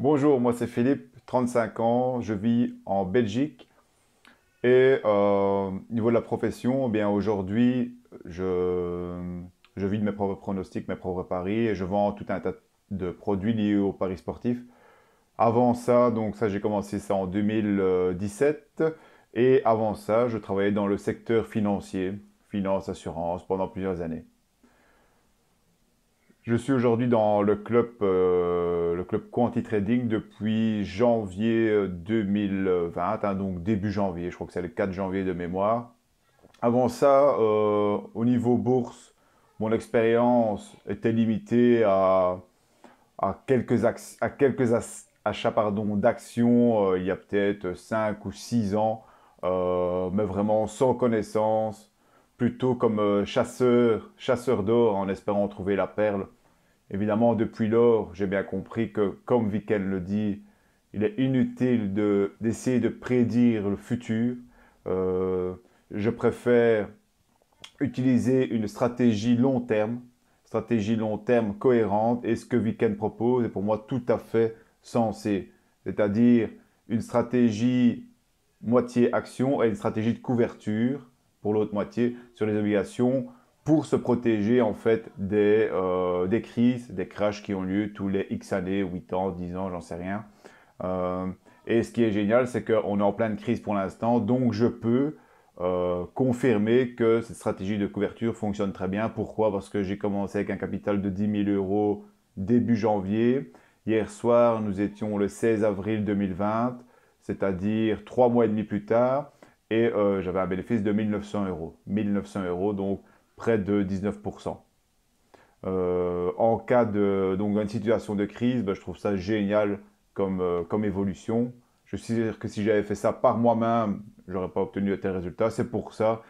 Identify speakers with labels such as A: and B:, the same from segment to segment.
A: Bonjour, moi c'est Philippe, 35 ans, je vis en Belgique. Et euh, niveau de la profession, eh bien aujourd'hui, je, vis de mes propres pronostics, mes propres paris, et je vends tout un tas de produits liés aux paris sportifs. Avant ça, donc ça j'ai commencé ça en 2017, et avant ça, je travaillais dans le secteur financier, finance, assurance, pendant plusieurs années. Je suis aujourd'hui dans le club, euh, le club quanti-trading depuis janvier 2020, euh, hein, donc début janvier, je crois que c'est le 4 janvier de mémoire. Avant ça, euh, au niveau bourse, mon expérience était limitée à, à quelques, achats d'actions il y a peut-être 5 ou 6 ans, mais vraiment sans connaissance, plutôt comme chasseur, chasseur d'or en espérant trouver la perle Évidemment, depuis lors, j'ai bien compris que, comme Viken le dit, il est inutile d'essayer de, prédire le futur. Euh, je préfère utiliser une stratégie long terme, stratégie long terme cohérente, et ce que Viken propose est pour moi tout à fait sensé. C'est-à-dire une stratégie moitié action et une stratégie de couverture pour l'autre moitié sur les obligations pour se protéger en fait euh, des, crises, des crashs qui ont lieu tous les X années, 8 ans, 10 ans, j'en sais rien. Euh, et ce qui est génial, c'est qu'on est en pleine crise pour l'instant, donc je peux euh, confirmer que cette stratégie de couverture fonctionne très bien. Pourquoi Parce que j'ai commencé avec un capital de 10 000 euros début janvier. Hier soir, nous étions le 16 avril 2020, c'est-à-dire trois mois et demi plus tard, et j'avais un bénéfice de 1900 euros. 1900 euros, donc près de 19%. Euh, en cas de donc situation de crise, ben, je trouve ça génial comme, euh, comme évolution. Je suis sûr que si j'avais fait ça par moi-même, j'aurais pas obtenu de tels résultats. C'est pour ça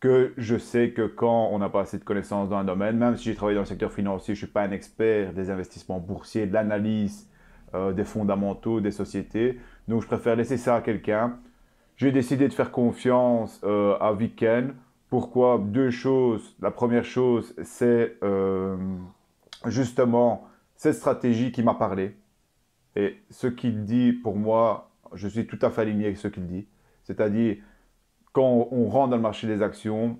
A: que je sais que quand on n'a pas assez de connaissances dans un domaine, même si j'ai travaillé dans le secteur financier, je ne suis pas un expert des investissements boursiers, de l'analyse, euh, des fondamentaux, des sociétés. Donc je préfère laisser ça à quelqu'un. J'ai décidé de faire confiance à Weekend pourquoi Deux choses. La première chose, c'est euh, justement cette stratégie qui m'a parlé. Et ce qu'il dit, pour moi, je suis tout à fait aligné avec ce qu'il dit. C'est-à-dire, quand on rentre dans le marché des actions,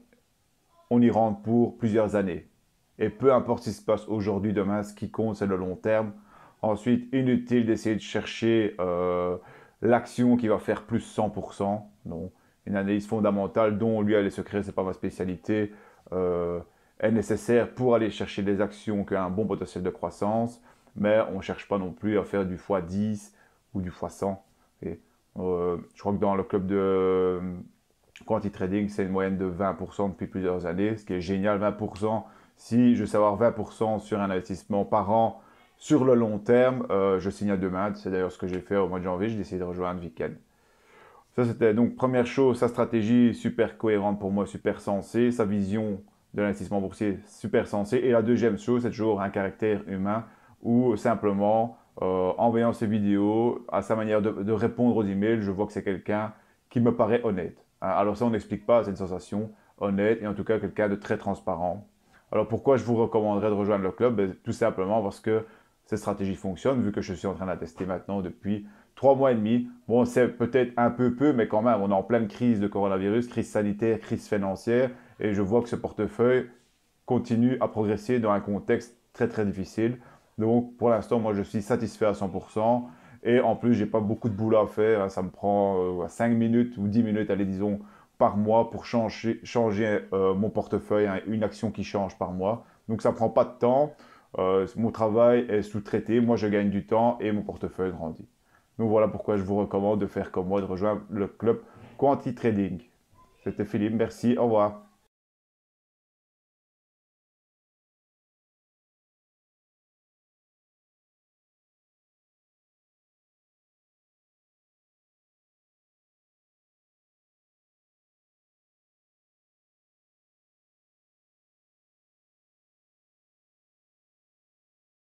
A: on y rentre pour plusieurs années. Et peu importe ce qui se passe aujourd'hui, demain, ce qui compte, c'est le long terme. Ensuite, inutile d'essayer de chercher euh, l'action qui va faire plus 100%. Non une analyse fondamentale dont lui a les secrets, c'est pas ma spécialité, euh, est nécessaire pour aller chercher des actions qui ont un bon potentiel de croissance, mais on ne cherche pas non plus à faire du x10 ou du x100. Et, euh, je crois que dans le club de euh, quantitrading, trading, c'est une moyenne de 20% depuis plusieurs années, ce qui est génial, 20%. Si je veux savoir 20% sur un investissement par an sur le long terme, je signe à demain. C'est d'ailleurs ce que j'ai fait au mois de janvier. J'ai décidé de rejoindre week-end ça, c'était donc première chose, sa stratégie super cohérente pour moi, super sensée, sa vision de l'investissement boursier super sensée. Et la deuxième chose, c'est toujours un caractère humain ou simplement euh, en voyant ses vidéos, à sa manière de, répondre aux emails, je vois que c'est quelqu'un qui me paraît honnête. Hein, alors ça, on n'explique pas, c'est une sensation honnête et en tout cas quelqu'un de très transparent. Alors pourquoi je vous recommanderais de rejoindre le club ben, Tout simplement parce que cette stratégie fonctionne, vu que je suis en train de la tester maintenant depuis trois mois et demi. Bon, c'est peut-être un peu peu, mais quand même, on est en pleine crise de coronavirus, crise sanitaire, crise financière, et je vois que ce portefeuille continue à progresser dans un contexte très très difficile. Donc pour l'instant, moi je suis satisfait à 100%. Et en plus, n'ai pas beaucoup de boulot à faire. Hein. Ça me prend 5 euh, minutes ou 10 minutes, allez, disons, par mois pour changer, euh, mon portefeuille, hein, une action qui change par mois. Donc ça prend pas de temps. Euh, mon travail est sous-traité. Moi, je gagne du temps et mon portefeuille grandit. Donc voilà pourquoi je vous recommande de faire comme moi, de rejoindre le club Quanti Trading. C'était Philippe, merci, au revoir.